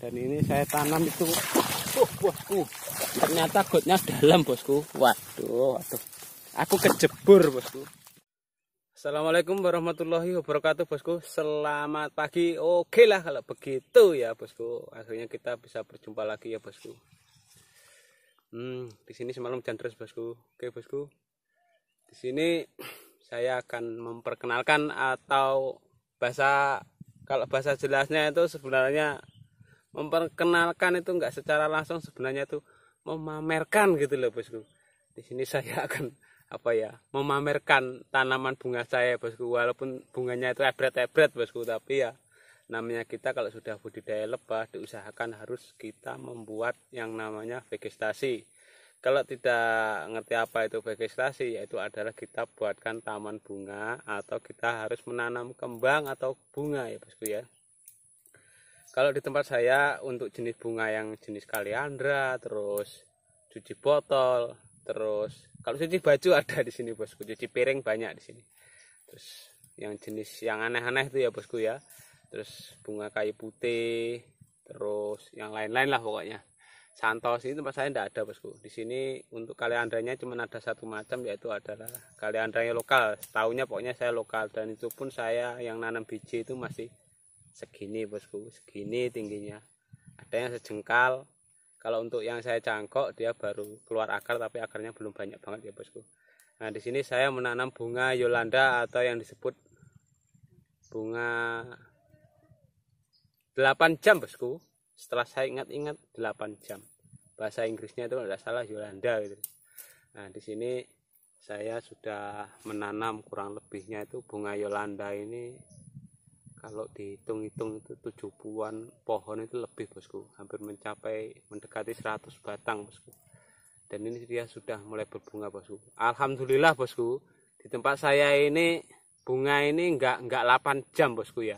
dan ini saya tanam itu uh, bosku ternyata gotnya dalam bosku waduh waduh aku kejebur bosku Assalamualaikum warahmatullahi wabarakatuh bosku Selamat pagi Oke lah kalau begitu ya bosku Akhirnya kita bisa berjumpa lagi ya bosku hmm, Di sini semalam hujan terus bosku Oke bosku Di sini saya akan memperkenalkan atau bahasa Kalau bahasa jelasnya itu sebenarnya memperkenalkan itu enggak secara langsung sebenarnya tuh memamerkan gitu loh bosku di sini saya akan apa ya memamerkan tanaman bunga saya bosku walaupun bunganya itu ebret-ebret bosku tapi ya namanya kita kalau sudah budidaya lebah diusahakan harus kita membuat yang namanya vegetasi kalau tidak ngerti apa itu vegetasi yaitu adalah kita buatkan taman bunga atau kita harus menanam kembang atau bunga ya bosku ya kalau di tempat saya untuk jenis bunga yang jenis kaliandra, terus cuci botol, terus kalau cuci baju ada di sini bosku, cuci piring banyak di sini. Terus yang jenis yang aneh-aneh itu ya bosku ya. Terus bunga kayu putih, terus yang lain-lain lah pokoknya. Santos ini tempat saya tidak ada bosku. Di sini untuk kaliandranya cuma ada satu macam yaitu adalah kaliandranya lokal. Tahunya pokoknya saya lokal dan itu pun saya yang nanam biji itu masih segini bosku segini tingginya ada yang sejengkal kalau untuk yang saya cangkok dia baru keluar akar tapi akarnya belum banyak banget ya bosku nah di sini saya menanam bunga Yolanda atau yang disebut bunga 8 jam bosku setelah saya ingat-ingat 8 jam bahasa Inggrisnya itu tidak salah Yolanda gitu nah di sini saya sudah menanam kurang lebihnya itu bunga Yolanda ini kalau dihitung-hitung itu tujuh puan pohon itu lebih bosku hampir mencapai mendekati 100 batang bosku dan ini dia sudah mulai berbunga bosku Alhamdulillah bosku di tempat saya ini bunga ini enggak enggak 8 jam bosku ya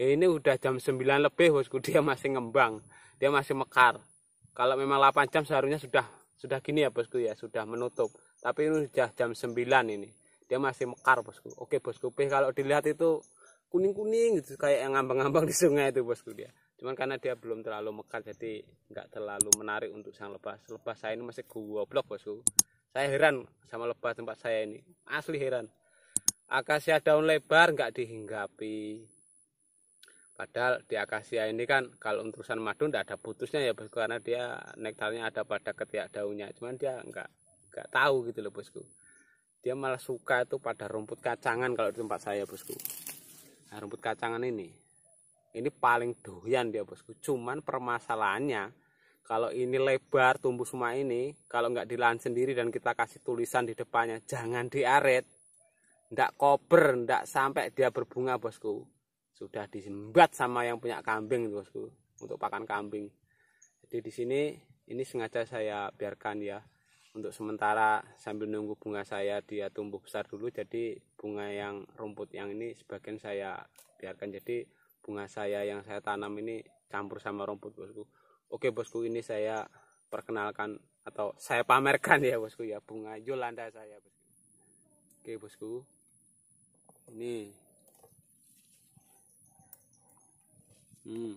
ini udah jam 9 lebih bosku dia masih ngembang dia masih mekar kalau memang 8 jam seharusnya sudah sudah gini ya bosku ya sudah menutup tapi ini udah jam 9 ini dia masih mekar bosku oke bosku P kalau dilihat itu kuning-kuning gitu kayak yang ngambang-ngambang di sungai itu bosku dia cuman karena dia belum terlalu mekar jadi nggak terlalu menarik untuk sang lebah lebah saya ini masih goblok bosku saya heran sama lebah tempat saya ini asli heran akasia daun lebar nggak dihinggapi padahal di akasia ini kan kalau urusan madu nggak ada putusnya ya bosku karena dia nektarnya ada pada ketiak daunnya cuman dia nggak nggak tahu gitu loh bosku dia malah suka itu pada rumput kacangan kalau di tempat saya bosku Nah, rumput kacangan ini ini paling doyan dia bosku cuman permasalahannya kalau ini lebar tumbuh semua ini kalau nggak dilahan sendiri dan kita kasih tulisan di depannya jangan diaret ndak kober ndak sampai dia berbunga bosku sudah disembat sama yang punya kambing bosku untuk pakan kambing jadi di sini ini sengaja saya biarkan ya untuk sementara sambil nunggu bunga saya dia tumbuh besar dulu jadi bunga yang rumput yang ini sebagian saya biarkan jadi bunga saya yang saya tanam ini campur sama rumput bosku oke bosku ini saya perkenalkan atau saya pamerkan ya bosku ya bunga Yolanda saya bosku oke bosku ini hmm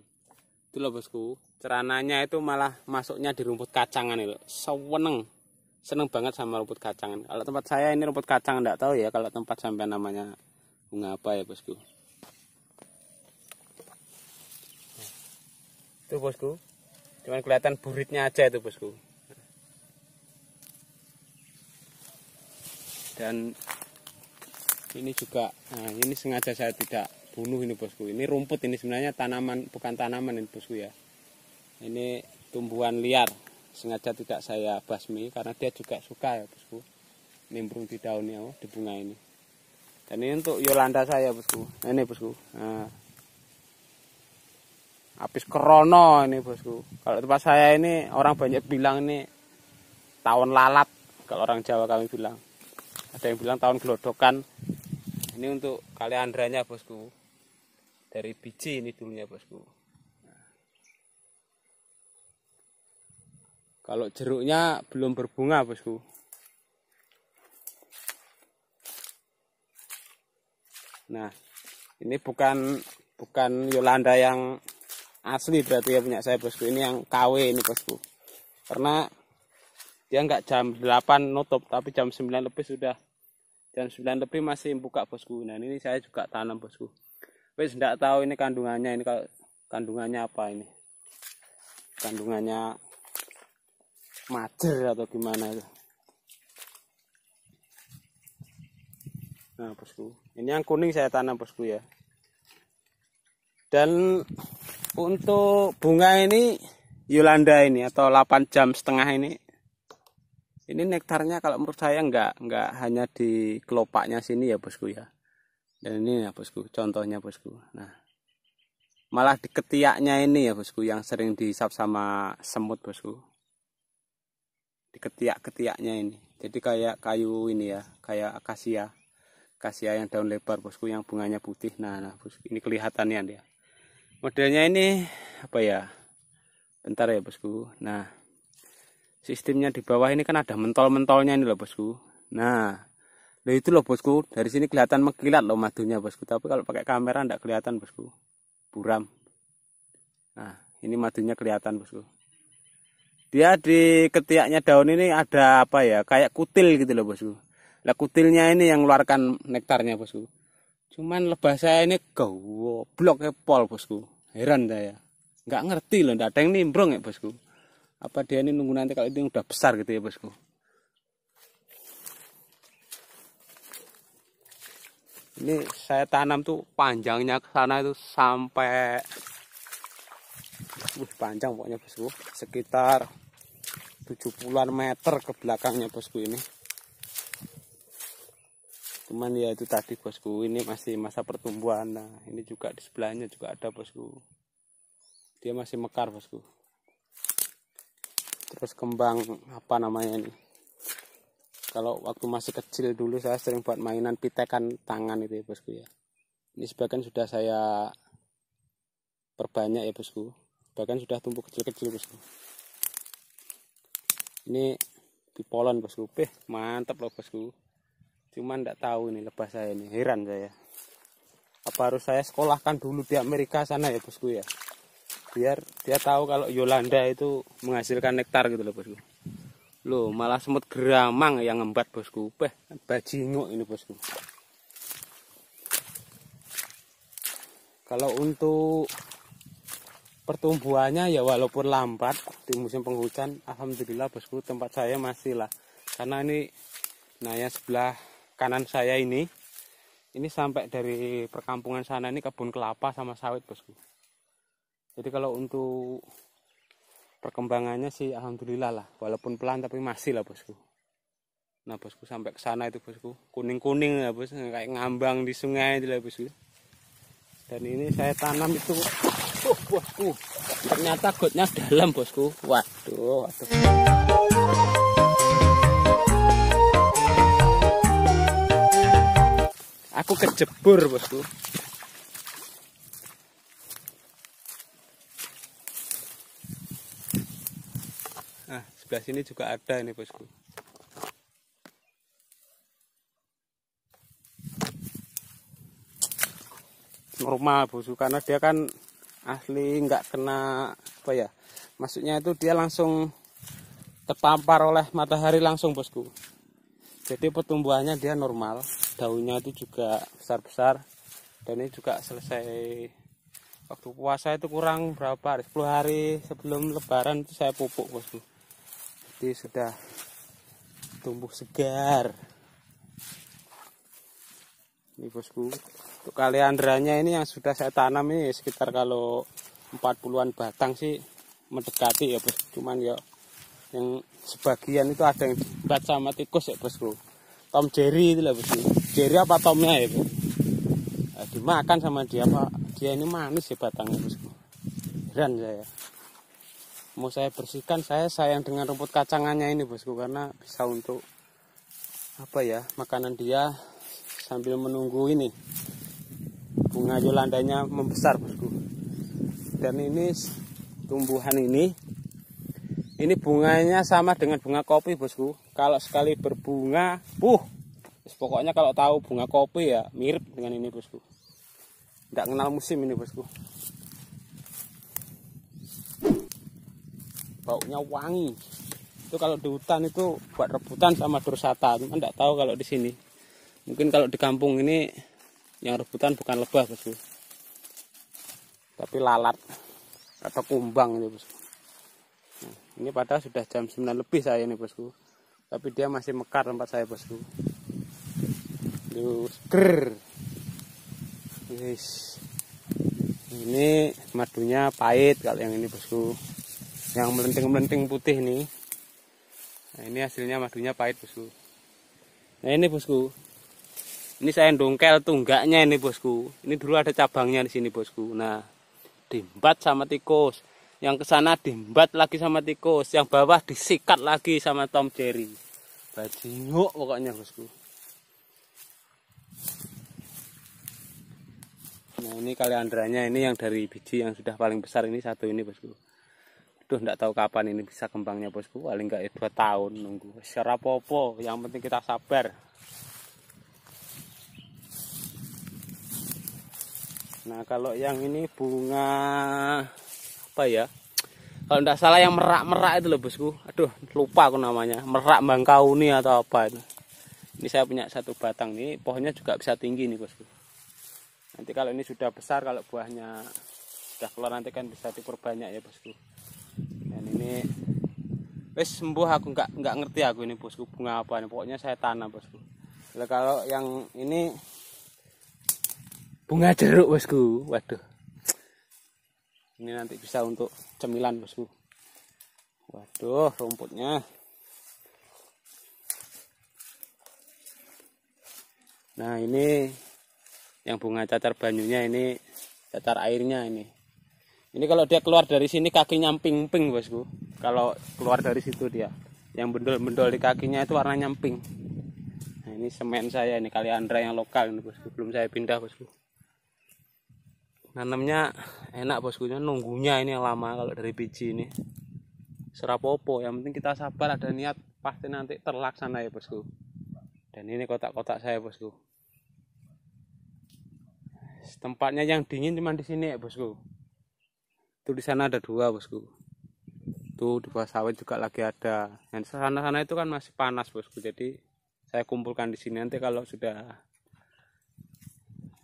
itu loh bosku cerananya itu malah masuknya di rumput kacangan itu seweneng seneng banget sama rumput kacang kalau tempat saya ini rumput kacang enggak tahu ya kalau tempat sampai namanya bunga apa ya bosku itu bosku cuman kelihatan buritnya aja itu bosku dan ini juga nah ini sengaja saya tidak bunuh ini bosku ini rumput ini sebenarnya tanaman bukan tanaman ini bosku ya ini tumbuhan liar sengaja tidak saya basmi karena dia juga suka ya bosku nimbrung di daunnya oh, di bunga ini dan ini untuk Yolanda saya bosku ini bosku nah. habis krono ini bosku kalau tempat saya ini orang banyak bilang ini tahun lalat kalau orang Jawa kami bilang ada yang bilang tahun gelodokan ini untuk kaliandranya bosku dari biji ini dulunya bosku kalau jeruknya belum berbunga bosku nah ini bukan bukan Yolanda yang asli berarti ya punya saya bosku ini yang KW ini bosku karena dia nggak jam 8 nutup tapi jam 9 lebih sudah jam 9 lebih masih buka bosku nah ini saya juga tanam bosku Tapi tidak tahu ini kandungannya ini kandungannya apa ini kandungannya mager atau gimana itu. Nah, bosku. Ini yang kuning saya tanam, bosku ya. Dan untuk bunga ini Yolanda ini atau 8 jam setengah ini ini nektarnya kalau menurut saya enggak enggak hanya di kelopaknya sini ya bosku ya dan ini ya bosku contohnya bosku nah malah di ketiaknya ini ya bosku yang sering disap sama semut bosku di ketiak-ketiaknya ini jadi kayak kayu ini ya kayak akasia akasia yang daun lebar bosku yang bunganya putih nah, nah bosku ini kelihatannya dia modelnya ini apa ya bentar ya bosku nah sistemnya di bawah ini kan ada mentol-mentolnya ini loh bosku nah Loh itu loh bosku, dari sini kelihatan mengkilat loh madunya bosku, tapi kalau pakai kamera tidak kelihatan bosku. Buram. Nah, ini madunya kelihatan bosku dia di ketiaknya daun ini ada apa ya kayak kutil gitu loh bosku lah kutilnya ini yang keluarkan nektarnya bosku cuman lebah saya ini goblok ya, pol bosku heran saya nggak ngerti loh ndak ada yang nimbrong ya bosku apa dia ini nunggu nanti kalau itu udah besar gitu ya bosku ini saya tanam tuh panjangnya ke sana itu sampai uh, panjang pokoknya bosku sekitar 70-an meter ke belakangnya bosku ini cuman ya itu tadi bosku ini masih masa pertumbuhan nah ini juga di sebelahnya juga ada bosku dia masih mekar bosku terus kembang apa namanya ini kalau waktu masih kecil dulu saya sering buat mainan pitekan tangan itu ya bosku ya ini sebagian sudah saya perbanyak ya bosku bahkan sudah tumbuh kecil-kecil bosku ini polan bosku Beh, mantap loh bosku cuman tidak tahu ini lebah saya ini heran saya apa harus saya sekolahkan dulu di Amerika sana ya bosku ya biar dia tahu kalau Yolanda itu menghasilkan nektar gitu loh bosku loh malah semut geramang yang ngembat bosku Beh, bajingo ini bosku kalau untuk pertumbuhannya ya walaupun lambat di musim penghujan alhamdulillah bosku tempat saya masih lah karena ini nah yang sebelah kanan saya ini ini sampai dari perkampungan sana ini kebun kelapa sama sawit bosku jadi kalau untuk perkembangannya sih alhamdulillah lah walaupun pelan tapi masih lah bosku nah bosku sampai ke sana itu bosku kuning kuning lah bosku kayak ngambang di sungai itu lah bosku dan ini saya tanam itu wah, uh. Ternyata gotnya dalam, bosku. Waduh, waduh. Aku kejebur, bosku. Nah, sebelah sini juga ada ini, bosku. Rumah bosku karena dia kan asli nggak kena apa ya maksudnya itu dia langsung terpampar oleh matahari langsung bosku jadi pertumbuhannya dia normal daunnya itu juga besar-besar dan ini juga selesai waktu puasa itu kurang berapa hari 10 hari sebelum lebaran itu saya pupuk bosku jadi sudah tumbuh segar ini bosku untuk kaliandranya ini yang sudah saya tanam ini ya, sekitar kalau 40-an batang sih mendekati ya bos cuman ya yang sebagian itu ada yang dibat sama tikus ya bosku Tom Jerry itu lah bosku Jerry apa Tomnya ya bos nah, dimakan sama dia pak dia ini manis ya batangnya bosku heran saya mau saya bersihkan saya sayang dengan rumput kacangannya ini bosku karena bisa untuk apa ya makanan dia sambil menunggu ini mengayu landainya membesar bosku dan ini tumbuhan ini ini bunganya sama dengan bunga kopi bosku kalau sekali berbunga buh pokoknya kalau tahu bunga kopi ya mirip dengan ini bosku nggak kenal musim ini bosku baunya wangi itu kalau di hutan itu buat rebutan sama dursata cuman nggak tahu kalau di sini mungkin kalau di kampung ini yang rebutan bukan lebah bosku tapi lalat atau kumbang ini bosku nah, ini padahal sudah jam 9 lebih saya ini bosku tapi dia masih mekar tempat saya bosku terus ger ini madunya pahit kalau yang ini bosku yang melenting-melenting putih nih nah ini hasilnya madunya pahit bosku nah ini bosku ini saya dongkel tunggaknya ini bosku ini dulu ada cabangnya di sini bosku nah dimbat sama tikus yang kesana sana dimbat lagi sama tikus yang bawah disikat lagi sama Tom Jerry bajinguk pokoknya bosku nah ini kaliandranya ini yang dari biji yang sudah paling besar ini satu ini bosku Tuh nggak tahu kapan ini bisa kembangnya bosku. Paling enggak ya dua tahun nunggu. Secara popo, yang penting kita sabar. Nah kalau yang ini bunga apa ya? Kalau tidak salah yang merak-merak itu loh bosku. Aduh lupa aku namanya. Merak bangkauni atau apa itu. Ini saya punya satu batang ini pohonnya juga bisa tinggi nih bosku. Nanti kalau ini sudah besar kalau buahnya sudah keluar nanti kan bisa diperbanyak ya bosku. Dan ini wes sembuh aku nggak nggak ngerti aku ini bosku bunga apa nih. Pokoknya saya tanam bosku. Lalu kalau yang ini bunga jeruk bosku waduh ini nanti bisa untuk cemilan bosku waduh rumputnya nah ini yang bunga cacar banyunya ini cacar airnya ini ini kalau dia keluar dari sini kakinya ping-ping bosku kalau keluar dari situ dia yang bendol-bendol di kakinya itu warnanya pink nah ini semen saya ini kali Andra yang lokal ini bosku belum saya pindah bosku nanamnya enak bosku nunggunya ini yang lama kalau dari biji ini serapopo yang penting kita sabar ada niat pasti nanti terlaksana ya bosku dan ini kotak-kotak saya bosku tempatnya yang dingin cuma di sini ya bosku itu di sana ada dua bosku tuh di bawah sawit juga lagi ada yang sana-sana itu kan masih panas bosku jadi saya kumpulkan di sini nanti kalau sudah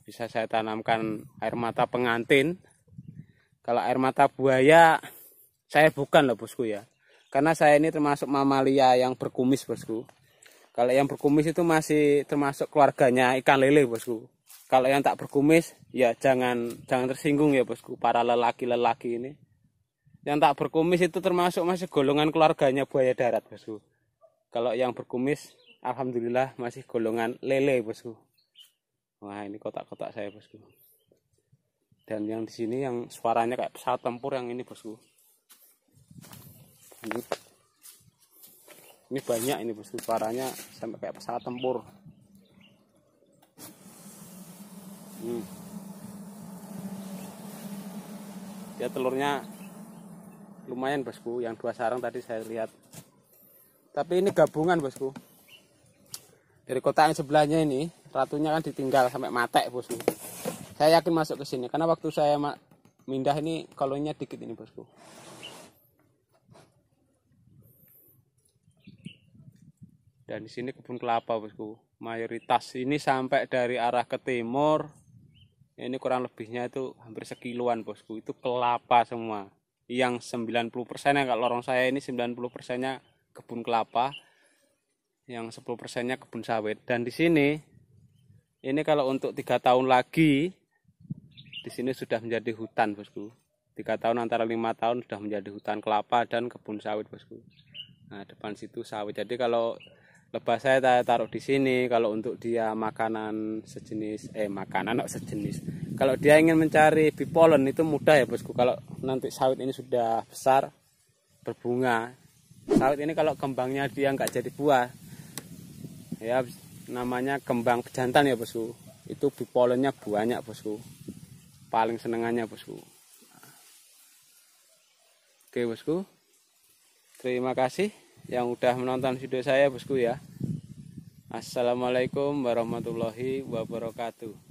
bisa saya tanamkan air mata pengantin kalau air mata buaya saya bukan loh bosku ya karena saya ini termasuk mamalia yang berkumis bosku kalau yang berkumis itu masih termasuk keluarganya ikan lele bosku kalau yang tak berkumis ya jangan jangan tersinggung ya bosku para lelaki-lelaki ini yang tak berkumis itu termasuk masih golongan keluarganya buaya darat bosku kalau yang berkumis alhamdulillah masih golongan lele bosku Wah ini kotak-kotak saya bosku. Dan yang di sini yang suaranya kayak pesawat tempur yang ini bosku. Ini, ini banyak ini bosku suaranya sampai kayak pesawat tempur. Hmm. Dia telurnya lumayan bosku. Yang dua sarang tadi saya lihat. Tapi ini gabungan bosku. Dari kotak yang sebelahnya ini ratunya kan ditinggal sampai matek bosku saya yakin masuk ke sini karena waktu saya mindah ini koloninya dikit ini bosku dan di sini kebun kelapa bosku mayoritas ini sampai dari arah ke timur ini kurang lebihnya itu hampir sekiluan bosku itu kelapa semua yang 90% yang kalau lorong saya ini 90% nya kebun kelapa yang 10% nya kebun sawit dan di sini ini kalau untuk tiga tahun lagi di sini sudah menjadi hutan bosku. Tiga tahun antara lima tahun sudah menjadi hutan kelapa dan kebun sawit bosku. Nah depan situ sawit. Jadi kalau lebah saya taruh di sini kalau untuk dia makanan sejenis eh makanan no, sejenis. Kalau dia ingin mencari bipolen itu mudah ya bosku. Kalau nanti sawit ini sudah besar berbunga. Sawit ini kalau kembangnya dia nggak jadi buah ya namanya kembang pejantan ya bosku itu bipolennya banyak bosku paling senengannya bosku oke bosku terima kasih yang udah menonton video saya bosku ya assalamualaikum warahmatullahi wabarakatuh